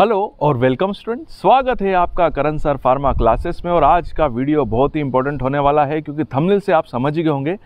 hello और welcome student स्वागत है आपका करण सर फार्मा क्लासेस में और आज का वीडियो बहुत ही इंपॉर्टेंट होने वाला है क्योंकि थंबनेल से आप समझ ही गए होंगे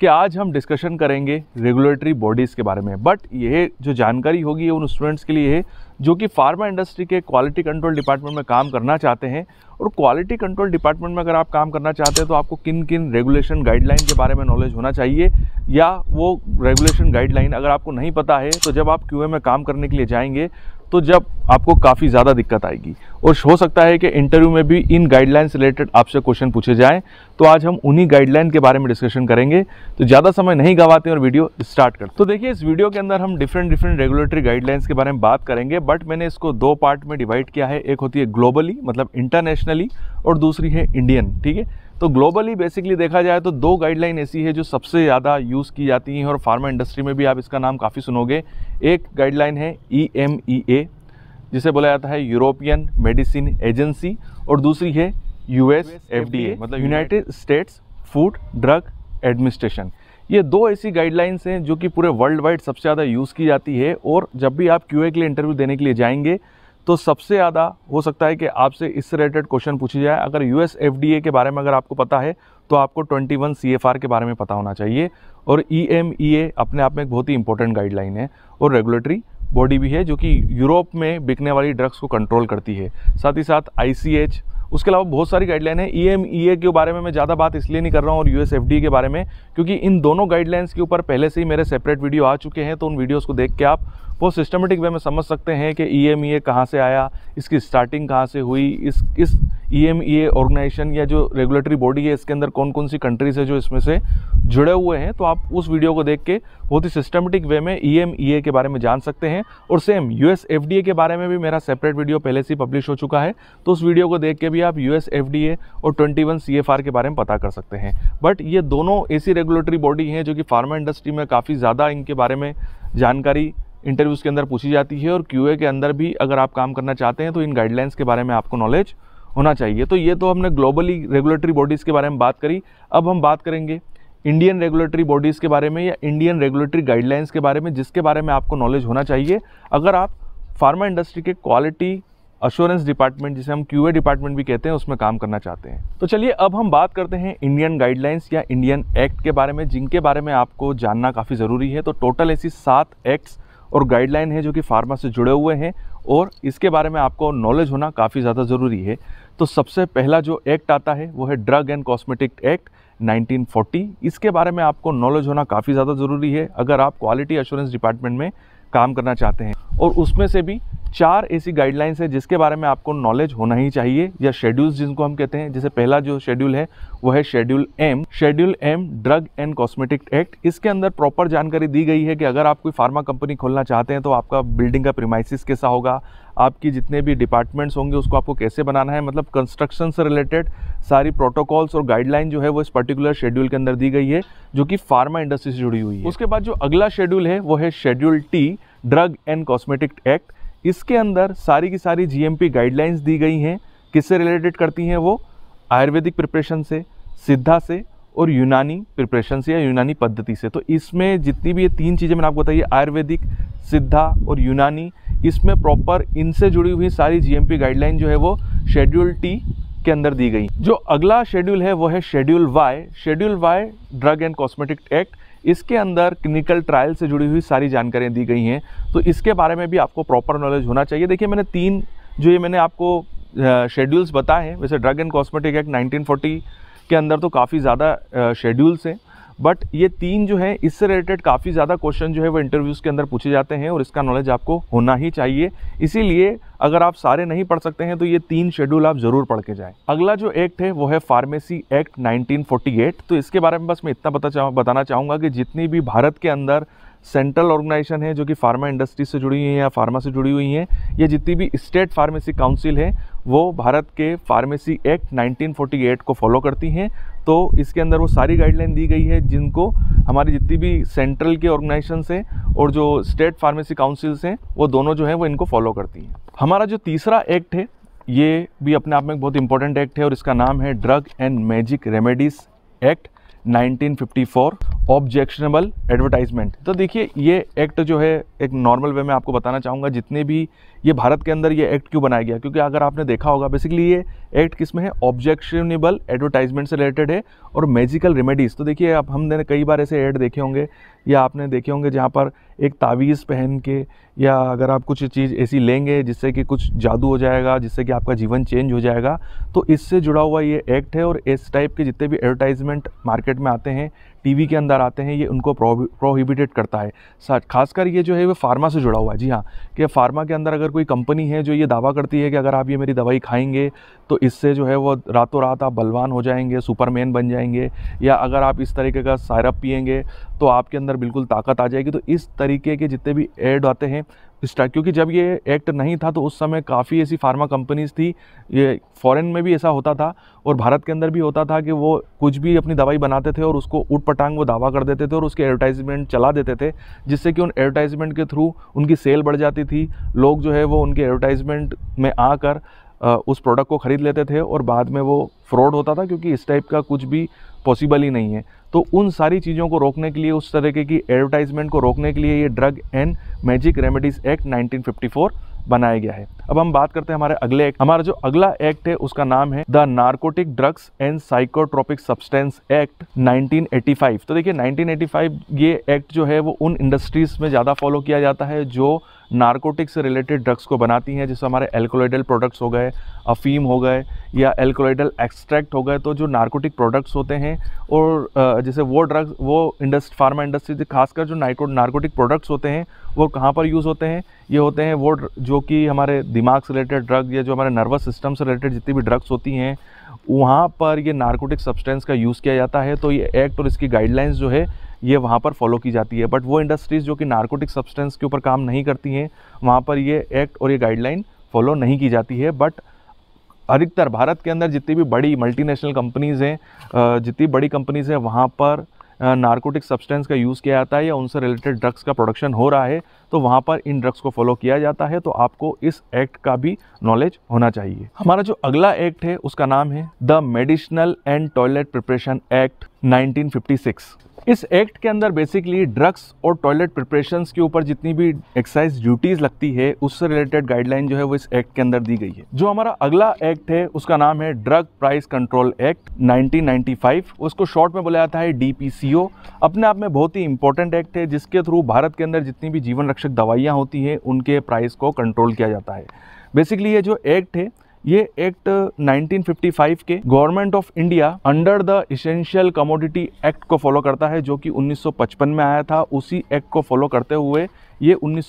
कि आज हम डिस्कशन करेंगे रेगुलेटरी बॉडीज़ के बारे में बट यह जो जानकारी होगी उन स्टूडेंट्स के लिए है जो कि फार्मा इंडस्ट्री के क्वालिटी कंट्रोल डिपार्टमेंट में काम करना चाहते हैं और क्वालिटी कंट्रोल डिपार्टमेंट में अगर आप काम करना चाहते हैं तो आपको किन किन रेगुलेशन गाइडलाइन के बारे में नॉलेज होना चाहिए या वो रेगुलेशन गाइडलाइन अगर आपको नहीं पता है तो जब आप क्यू में काम करने के लिए जाएंगे तो जब आपको काफ़ी ज़्यादा दिक्कत आएगी और हो सकता है कि इंटरव्यू में भी इन गाइडलाइंस रिलेटेड आपसे क्वेश्चन पूछे जाएं तो आज हम उन्हीं गाइडलाइन के बारे में डिस्कशन करेंगे तो ज़्यादा समय नहीं गवाते और वीडियो स्टार्ट करते तो देखिए इस वीडियो के अंदर हम डिफरेंट डिफरेंट रेगुलेटरी गाइडलाइंस के बारे में बात करेंगे बट मैंने इसको दो पार्ट में डिवाइड किया है एक होती है ग्लोबली मतलब इंटरनेशनली और दूसरी है इंडियन ठीक है तो ग्लोबली बेसिकली देखा जाए तो दो गाइडलाइन ऐसी है जो सबसे ज़्यादा यूज़ की जाती हैं और फार्मा इंडस्ट्री में भी आप इसका नाम काफ़ी सुनोगे एक गाइडलाइन है ई एम ई ए जिसे बोला जाता है यूरोपियन मेडिसिन एजेंसी और दूसरी है U S F D A मतलब United States food drug administration ये दो ऐसी गाइडलाइंस हैं जो कि पूरे वर्ल्ड वाइड सबसे ज़्यादा यूज़ की जाती है और जब भी आप क्यू ए के लिए इंटरव्यू देने के लिए जाएंगे तो सबसे ज़्यादा हो सकता है कि आपसे इससे रिलेटेड क्वेश्चन पूछी जाए अगर यू एस के बारे में अगर आपको पता है तो आपको 21 वन के बारे में पता होना चाहिए और ई एम ई ए अपने आप में एक बहुत ही इंपॉर्टेंट गाइडलाइन है और रेगुलेटरी बॉडी भी है जो कि यूरोप में बिकने वाली ड्रग्स को कंट्रोल करती है साथ ही साथ आई उसके अलावा बहुत सारी गाइडलाइन है ई एम ई ए के बारे में मैं ज़्यादा बात इसलिए नहीं कर रहा हूँ और यू एस एफ डी के बारे में क्योंकि इन दोनों गाइडलाइंस के ऊपर पहले से ही मेरे सेपरेट वीडियो आ चुके हैं तो उन वीडियोज़ को देख के आप वो सिस्टमेटिक वे में समझ सकते हैं कि ई एम ई ए कहाँ से आया इसकी स्टार्टिंग कहाँ से हुई इस इस ई एम ई ए ऑर्गेनाइजेशन या जो रेगुलेटरी बॉडी है इसके अंदर कौन कौन सी कंट्रीज है जो इसमें से जुड़े हुए हैं तो आप उस वीडियो को देख के बहुत ही सिस्टमेटिक वे में ई एम ई ए के बारे में जान सकते हैं और same U S F D A के बारे में भी मेरा सेपरेट वीडियो पहले से ही पब्लिश हो चुका है तो उस वीडियो को देख के भी आप U S F D A और twenty one C F R के बारे में पता कर सकते हैं बट ये दोनों ऐसी रेगुलेटरी बॉडी हैं जो कि फार्मा इंडस्ट्री में काफ़ी ज़्यादा इनके बारे में जानकारी इंटरव्यूज़ के अंदर पूछी जाती है और क्यू के अंदर भी अगर आप काम करना चाहते हैं तो इन गाइडलाइंस के बारे में आपको नॉलेज होना चाहिए तो ये तो हमने ग्लोबली रेगुलेटरी बॉडीज़ के बारे में बात करी अब हम बात करेंगे इंडियन रेगुलेटरी बॉडीज़ के बारे में या इंडियन रेगुलेटरी गाइडलाइंस के बारे में जिसके बारे में आपको नॉलेज होना चाहिए अगर आप फार्मा इंडस्ट्री के क्वालिटी अश्योरेंस डिपार्टमेंट जिसे हम क्यूए डिपार्टमेंट भी कहते हैं उसमें काम करना चाहते हैं तो चलिए अब हम बात करते हैं इंडियन गाइडलाइंस या इंडियन एक्ट के बारे में जिनके बारे में आपको जानना काफ़ी ज़रूरी है तो टोटल ऐसी सात एक्ट्स और गाइडलाइन है जो कि फार्मा से जुड़े हुए हैं और इसके बारे में आपको नॉलेज होना काफ़ी ज़्यादा ज़रूरी है तो सबसे पहला जो एक्ट आता है वो है ड्रग एंड कॉस्मेटिक एक्ट 1940 इसके बारे में आपको नॉलेज होना काफ़ी ज़्यादा ज़रूरी है अगर आप क्वालिटी एश्योरेंस डिपार्टमेंट में काम करना चाहते हैं और उसमें से भी चार ऐसी गाइडलाइंस है जिसके बारे में आपको नॉलेज होना ही चाहिए या शेड्यूल्स जिनको हम कहते हैं जैसे पहला जो शेड्यूल है वो है schedule M schedule M drug and cosmetic act इसके अंदर प्रॉपर जानकारी दी गई है कि अगर आप कोई फार्मा कंपनी खोलना चाहते हैं तो आपका बिल्डिंग का प्रीमाइसिस कैसा होगा आपकी जितने भी डिपार्टमेंट्स होंगे उसको आपको कैसे बनाना है मतलब कंस्ट्रक्शन से रिलेटेड सारी प्रोटोकॉल्स और गाइडलाइन जो है वो इस पर्टिकुलर शेड्यूल के अंदर दी गई है जो कि फार्मा इंडस्ट्री से जुड़ी हुई है उसके बाद जो अगला शेड्यूल है वो है schedule T drug and cosmetic act इसके अंदर सारी की सारी जीएमपी गाइडलाइंस दी गई हैं किससे रिलेटेड करती हैं वो आयुर्वेदिक प्रिपरेशन से सिद्धा से और यूनानी प्रिपरेशन से या यूनानी पद्धति से तो इसमें जितनी भी ये तीन चीज़ें मैंने आपको बताइए आयुर्वेदिक सिद्धा और यूनानी इसमें प्रॉपर इनसे जुड़ी हुई सारी जीएमपी गाइडलाइन जो है वो शेड्यूल टी के अंदर दी गई जो अगला शेड्यूल है वो है schedule Y schedule Y drug and cosmetic act इसके अंदर क्लिनिकल ट्रायल से जुड़ी हुई सारी जानकारियाँ दी गई हैं तो इसके बारे में भी आपको प्रॉपर नॉलेज होना चाहिए देखिए मैंने तीन जो ये मैंने आपको शेड्यूल्स बताए हैं वैसे ड्रग एंड कॉस्मेटिक एक्ट 1940 के अंदर तो काफ़ी ज़्यादा शेड्यूल्स हैं बट ये तीन जो है इससे रिलेटेड काफ़ी ज़्यादा क्वेश्चन जो है वो इंटरव्यूज़ के अंदर पूछे जाते हैं और इसका नॉलेज आपको होना ही चाहिए इसीलिए अगर आप सारे नहीं पढ़ सकते हैं तो ये तीन शेड्यूल आप ज़रूर पढ़ के जाए अगला जो एक्ट है वो है फार्मेसी एक्ट 1948 तो इसके बारे में बस मैं इतना बता बताना चाहूँगा कि जितनी भी भारत के अंदर सेंट्रल ऑर्गेनाइजेशन है जो कि फार्मा इंडस्ट्री से जुड़ी हुई है या फार्मा से जुड़ी हुई हैं या जितनी भी स्टेट फार्मेसी काउंसिल है वो भारत के फार्मेसी एक्ट 1948 को फॉलो करती हैं तो इसके अंदर वो सारी गाइडलाइन दी गई है जिनको हमारी जितनी भी सेंट्रल के ऑर्गेनाइजेशन है और जो स्टेट फार्मेसी काउंसिल्स हैं वो दोनों जो हैं वो इनको फॉलो करती हैं हमारा जो तीसरा एक्ट है ये भी अपने आप में एक बहुत इंपॉर्टेंट एक्ट है और इसका नाम है drug and magic remedies act 1954 objectionable advertisement तो देखिए ये एक्ट जो है एक नॉर्मल वे में आपको बताना चाहूँगा जितने भी ये भारत के अंदर ये एक्ट क्यों बनाया गया क्योंकि अगर आपने देखा होगा बेसिकली ये एक्ट किस में है ऑब्जेक्शनेबल एडवर्टाइजमेंट से रिलेटेड है और मेजिकल रेमेडीज़ तो देखिए आप हमने कई बार ऐसे एड देखे होंगे या आपने देखे होंगे जहाँ पर एक तावीज़ पहन के या अगर आप कुछ चीज़ ऐसी लेंगे जिससे कि कुछ जादू हो जाएगा जिससे कि आपका जीवन चेंज हो जाएगा तो इससे जुड़ा हुआ ये एक्ट है और इस टाइप के जितने भी एडवर्टाइजमेंट मार्केट में आते हैं टीवी के अंदर आते हैं ये उनको प्रोहिबिटेड करता है खासकर ये जो है वो फार्मा से जुड़ा हुआ है जी हाँ कि फार्मा के अंदर अगर कोई कंपनी है जो ये दावा करती है कि अगर आप ये मेरी दवाई खाएंगे तो इससे जो है वो रातों रात आप बलवान हो जाएंगे सुपरमैन बन जाएंगे या अगर आप इस तरीके का सायरप पियेंगे तो आपके अंदर बिल्कुल ताकत आ जाएगी तो इस तरीके के जितने भी एड आते हैं स्टार्ट क्योंकि जब ये एक्ट नहीं था तो उस समय काफ़ी ऐसी फार्मा कंपनीज थी ये फॉरेन में भी ऐसा होता था और भारत के अंदर भी होता था कि वो कुछ भी अपनी दवाई बनाते थे और उसको उठ पटांग वो दावा कर देते थे और उसके एडवर्टाइजमेंट चला देते थे जिससे कि उन एडवर्टाइजमेंट के थ्रू उनकी सेल बढ़ जाती थी लोग जो है वो उनके एडवर्टाइजमेंट में आकर उस प्रोडक्ट को ख़रीद लेते थे और बाद में वो फ्रॉड होता था क्योंकि इस टाइप का कुछ भी पॉसिबल ही नहीं है तो उन सारी चीज़ों को रोकने के लिए उस तरीके की एडवर्टाइजमेंट को रोकने के लिए ये drug and magic remedies act 1954 बनाया गया है अब हम बात करते हैं हमारे अगले एक्ट हमारा जो अगला एक्ट है उसका नाम है the narcotic drugs and psychotropic substance act 1985 तो देखिए 1985 ये एक्ट जो है वो उन इंडस्ट्रीज में ज़्यादा फॉलो किया जाता है जो नार्कोटिक से रिलेटेड ड्रग्स को बनाती हैं जैसे हमारे एल्कोलाइडल प्रोडक्ट्स हो गए अफीम हो गए या एल्कोलाइडल एक्सट्रैक्ट हो गए तो जो नार्कोटिक प्रोडक्ट्स होते हैं और जैसे वो ड्रग्स वो इंडस्ट फार्मा इंडस्ट्री खासकर जो नार्कोटिक प्रोडक्ट्स होते हैं वो कहाँ पर यूज़ होते हैं ये होते हैं वो जो कि हमारे दिमाग से रिलेटेड ड्रग या जो हमारे नर्वस सिस्टम से रिलेटेड जितनी भी ड्रग्स होती हैं वहाँ पर ये नार्कोटिक सब्सटेंस का यूज़ किया जाता है तो ये एक्ट और इसकी गाइडलाइंस जो है ये वहाँ पर फॉलो की जाती है बट वो इंडस्ट्रीज़ जो कि नार्कोटिक सब्सटेंस के ऊपर काम नहीं करती हैं वहाँ पर ये एक्ट और ये गाइडलाइन फॉलो नहीं की जाती है बट अधिकतर भारत के अंदर जितनी भी बड़ी मल्टीनेशनल कंपनीज़ हैं जितनी बड़ी कंपनीज़ हैं वहाँ पर नार्कोटिक सब्सटेंस का यूज़ किया जाता है या उनसे रिलेटेड ड्रग्स का प्रोडक्शन हो रहा है तो वहाँ पर इन ड्रग्स को फॉलो किया जाता है तो आपको इस एक्ट का भी नॉलेज होना चाहिए हमारा जो अगला एक्ट है उसका नाम है the medicinal and toilet preparation act 1956 इस एक्ट के अंदर बेसिकली ड्रग्स और टॉयलेट प्रिपरेशंस के ऊपर जितनी भी एक्साइज ड्यूटीज लगती है उससे रिलेटेड गाइडलाइन जो है वो इस एक्ट के अंदर दी गई है जो हमारा अगला एक्ट है उसका नाम है ड्रग प्राइस कंट्रोल एक्ट 1995 उसको शॉर्ट में बोला जाता है डीपीसीओ अपने आप में बहुत ही इंपॉर्टेंट एक्ट है जिसके थ्रू भारत के अंदर जितनी भी जीवन रक्षक दवाइयाँ होती हैं उनके प्राइस को कंट्रोल किया जाता है बेसिकली ये जो एक्ट है ये एक्ट 1955 के government of India under the essential commodity act को फॉलो करता है जो कि 1955 में आया था उसी एक्ट को फॉलो करते हुए ये उन्नीस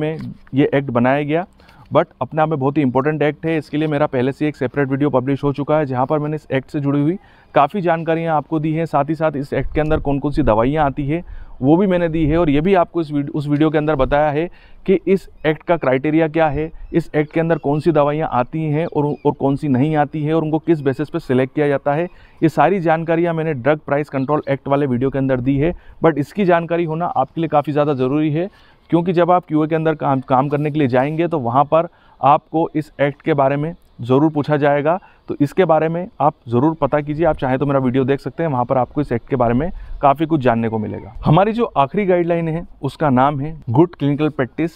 में ये एक्ट बनाया गया बट अपने आप में बहुत ही इंपॉर्टेंट एक्ट है इसके लिए मेरा पहले से एक सेपरेट वीडियो पब्लिश हो चुका है जहाँ पर मैंने इस एक्ट से जुड़ी हुई काफ़ी जानकारियाँ आपको दी हैं साथ ही साथ इस एक्ट के अंदर कौन कौन सी दवाइयाँ आती है वो भी मैंने दी है और ये भी आपको इस वीडियो उस वीडियो के अंदर बताया है कि इस एक्ट का क्राइटेरिया क्या है इस एक्ट के अंदर कौन सी दवाइयाँ आती हैं और और कौन सी नहीं आती हैं और उनको किस बेसिस पे सिलेक्ट किया जाता है ये सारी जानकारियाँ मैंने ड्रग प्राइस कंट्रोल एक्ट वाले वीडियो के अंदर दी है बट इसकी जानकारी होना आपके लिए काफ़ी ज़्यादा ज़रूरी है क्योंकि जब आप क्यूए के अंदर काम काम करने के लिए जाएंगे तो वहाँ पर आपको इस एक्ट के बारे में ज़रूर पूछा जाएगा तो इसके बारे में आप ज़रूर पता कीजिए आप चाहें तो मेरा वीडियो देख सकते हैं वहाँ पर आपको इस एक्ट के बारे में काफ़ी कुछ जानने को मिलेगा हमारी जो आखिरी गाइडलाइन है उसका नाम है गुड क्लिनिकल प्रैक्टिस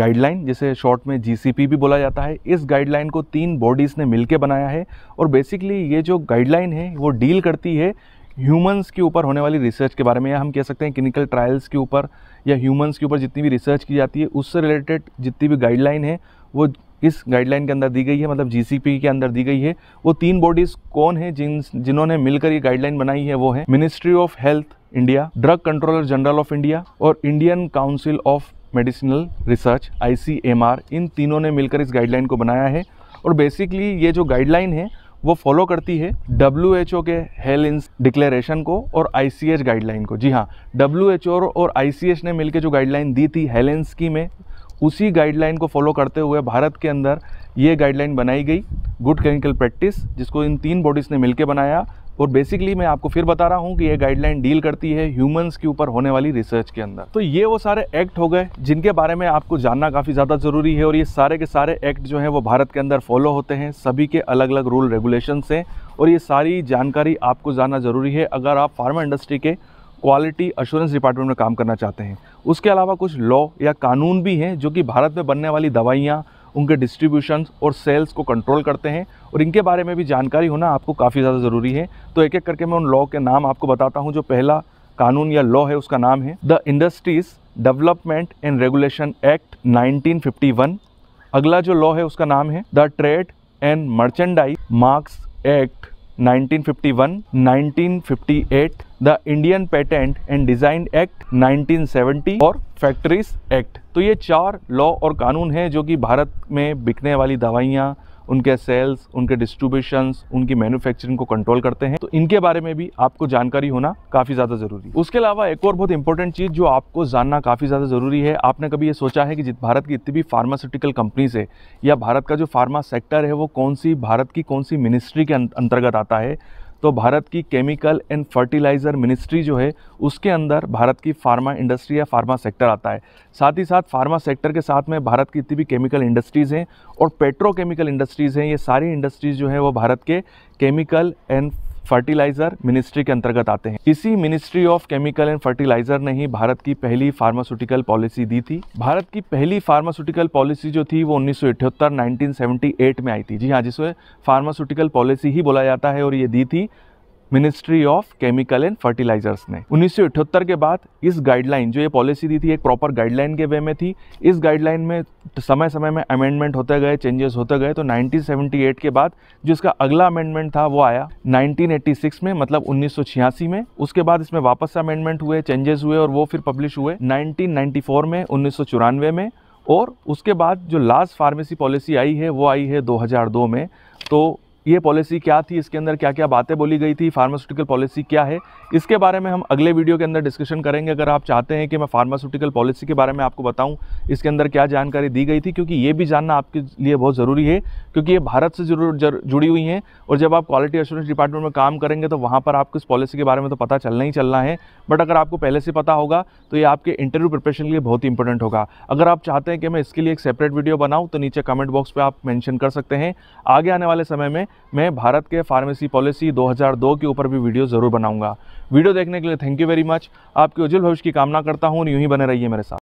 गाइडलाइन जिसे शॉर्ट में जीसीपी भी बोला जाता है इस गाइडलाइन को तीन बॉडीज़ ने मिलकर बनाया है और बेसिकली ये जो गाइडलाइन है वो डील करती है ह्यूमंस के ऊपर होने वाली रिसर्च के बारे में या हम कह सकते हैं क्लिनिकल ट्रायल्स के ऊपर या ह्यूमंस के ऊपर जितनी भी रिसर्च की जाती है उससे रिलेटेड जितनी भी गाइडलाइन है वो इस गाइडलाइन के अंदर दी गई है मतलब जीसीपी के अंदर दी गई है वो तीन बॉडीज़ कौन है जिन जिन्होंने मिलकर ये गाइडलाइन बनाई है वो है ministry of health India drug controller general of India और Indian council of medicinal research आई इन तीनों ने मिलकर इस गाइडलाइन को बनाया है और बेसिकली ये जो गाइडलाइन है वो फॉलो करती है डब्ल्यू एच ओ के हेल डिक्लेरेशन को और आई सी एच गाइडलाइन को जी हाँ डब्ल्यू एच ओ और आई सी एच ने मिलकर जो गाइडलाइन दी थी हेल में उसी गाइडलाइन को फॉलो करते हुए भारत के अंदर ये गाइडलाइन बनाई गई गुड क्लिनिकल प्रैक्टिस जिसको इन तीन बॉडीज़ ने मिलकर बनाया और बेसिकली मैं आपको फिर बता रहा हूँ कि ये गाइडलाइन डील करती है ह्यूमंस के ऊपर होने वाली रिसर्च के अंदर तो ये वो सारे एक्ट हो गए जिनके बारे में आपको जानना काफ़ी ज़्यादा ज़रूरी है और ये सारे के सारे एक्ट जो हैं वो भारत के अंदर फॉलो होते हैं सभी के अलग अलग रूल रेगुलेशन हैं और ये सारी जानकारी आपको जानना ज़रूरी है अगर आप फार्मा इंडस्ट्री के क्वालिटी अश्योरेंस डिपार्टमेंट में काम करना चाहते हैं उसके अलावा कुछ लॉ या कानून भी हैं जो कि भारत में बनने वाली दवाइयाँ उनके डिस्ट्रीब्यूशन और सेल्स को कंट्रोल करते हैं और इनके बारे में भी जानकारी होना आपको काफ़ी ज़्यादा ज़रूरी है तो एक एक करके मैं उन लॉ के नाम आपको बताता हूँ जो पहला कानून या लॉ है उसका नाम है the industries development and regulation act 1951 अगला जो लॉ है उसका नाम है the trade and merchandise marks act 1951, 1958, the Indian patent and design act 1970 और फैक्ट्रीज एक्ट तो ये चार लॉ और कानून हैं जो कि भारत में बिकने वाली दवाइयाँ उनके सेल्स उनके डिस्ट्रीब्यूशंस उनकी मैन्युफैक्चरिंग को कंट्रोल करते हैं तो इनके बारे में भी आपको जानकारी होना काफ़ी ज़्यादा ज़रूरी उसके अलावा एक और बहुत इंपॉर्टेंट चीज़ जो आपको जानना काफ़ी ज़्यादा ज़रूरी है आपने कभी ये सोचा है कि जित भारत की इतनी भी फार्मास्यूटिकल कंपनीज है या भारत का जो फार्मा सेक्टर है वो कौन सी भारत की कौन सी मिनिस्ट्री के अंतर्गत आता है तो भारत की केमिकल एंड फर्टिलाइज़र मिनिस्ट्री जो है उसके अंदर भारत की फार्मा इंडस्ट्री या फार्मा सेक्टर आता है साथ ही साथ फार्मा सेक्टर के साथ में भारत की इतनी भी केमिकल इंडस्ट्रीज़ हैं और पेट्रोकेमिकल इंडस्ट्रीज़ हैं ये सारी इंडस्ट्रीज़ जो हैं वो भारत के केमिकल एंड फर्टिलाइजर मिनिस्ट्री के अंतर्गत आते हैं इसी ministry of chemical and fertiliser ने ही भारत की पहली फार्मास्यूटिकल पॉलिसी दी थी भारत की पहली फार्मास्यूटिकल पॉलिसी जो थी वो उन्नीस सौ में आई थी जी हाँ जिसे फार्मास्यूटिकल पॉलिसी ही बोला जाता है और ये दी थी ministry of chemical and fertilisers ने उन्नीस के बाद इस गाइडलाइन जो ये पॉलिसी दी थी एक प्रॉपर गाइडलाइन के वे में थी इस गाइडलाइन में तो समय समय में अमेंडमेंट होते गए चेंजेस होते गए तो 1978 के बाद जो इसका अगला अमेंडमेंट था वो आया 1986 में मतलब 1986 में उसके बाद इसमें वापस अमेंडमेंट हुए चेंजेस हुए और वो फिर पब्लिश हुए नाइनटीन में उन्नीस में और उसके बाद जो लास्ट फार्मेसी पॉलिसी आई है वो आई है 2002 में तो ये पॉलिसी क्या थी इसके अंदर क्या क्या बातें बोली गई थी फार्मास्यूटिकल पॉलिसी क्या है इसके बारे में हम अगले वीडियो के अंदर डिस्कशन करेंगे अगर आप चाहते हैं कि मैं फार्मास्यूटिकल पॉलिसी के बारे में आपको बताऊं इसके अंदर क्या जानकारी दी गई थी क्योंकि ये भी जानना आपके लिए बहुत ज़रूरी है क्योंकि ये भारत से जरूर जुड़ी हुई हैं और जब आप क्वालिटी एश्योरेंस डिपार्टमेंट में काम करेंगे तो वहाँ पर आपको इस पॉलिसी के बारे में तो पता चलना ही चलना है बट अगर आपको पहले से पता होगा तो ये आपके इंटरव्यू प्रिपरेशन के लिए बहुत ही इंपॉर्टेंट होगा अगर आप चाहते हैं कि मैं इसके लिए एक सेपरेट वीडियो बनाऊँ तो नीचे कमेंट बॉक्स पर आप मैंशन कर सकते हैं आगे आने वाले समय में मैं भारत के फार्मेसी पॉलिसी 2002 के ऊपर भी वीडियो ज़रूर बनाऊंगा वीडियो देखने के लिए थैंक यू वेरी मच आपके उज्जवल भविष्य की कामना करता हूँ यूँ ही बने रहिए मेरे साथ